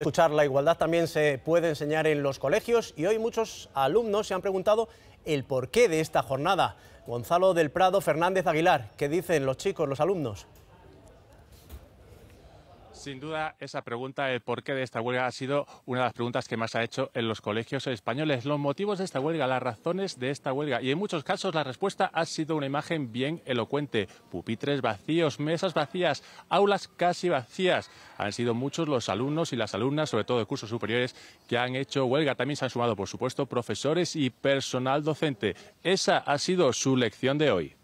Escuchar la igualdad también se puede enseñar en los colegios y hoy muchos alumnos se han preguntado el porqué de esta jornada. Gonzalo del Prado, Fernández Aguilar, ¿qué dicen los chicos, los alumnos? Sin duda, esa pregunta el porqué de esta huelga ha sido una de las preguntas que más ha hecho en los colegios españoles. Los motivos de esta huelga, las razones de esta huelga. Y en muchos casos la respuesta ha sido una imagen bien elocuente. Pupitres vacíos, mesas vacías, aulas casi vacías. Han sido muchos los alumnos y las alumnas, sobre todo de cursos superiores, que han hecho huelga. También se han sumado, por supuesto, profesores y personal docente. Esa ha sido su lección de hoy.